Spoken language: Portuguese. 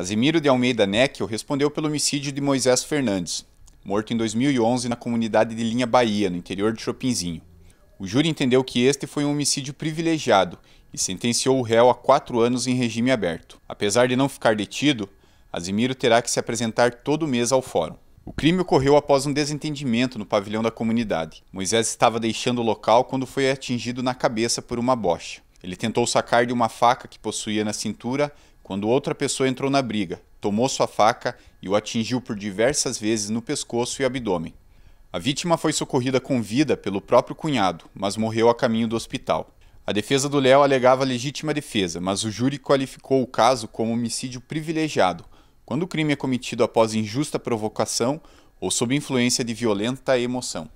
Azimiro de Almeida Neckel respondeu pelo homicídio de Moisés Fernandes, morto em 2011 na comunidade de Linha Bahia, no interior de Chopinzinho. O júri entendeu que este foi um homicídio privilegiado e sentenciou o réu a quatro anos em regime aberto. Apesar de não ficar detido, Azimiro terá que se apresentar todo mês ao fórum. O crime ocorreu após um desentendimento no pavilhão da comunidade. Moisés estava deixando o local quando foi atingido na cabeça por uma bocha. Ele tentou sacar de uma faca que possuía na cintura quando outra pessoa entrou na briga, tomou sua faca e o atingiu por diversas vezes no pescoço e abdômen. A vítima foi socorrida com vida pelo próprio cunhado, mas morreu a caminho do hospital. A defesa do Léo alegava legítima defesa, mas o júri qualificou o caso como homicídio privilegiado, quando o crime é cometido após injusta provocação ou sob influência de violenta emoção.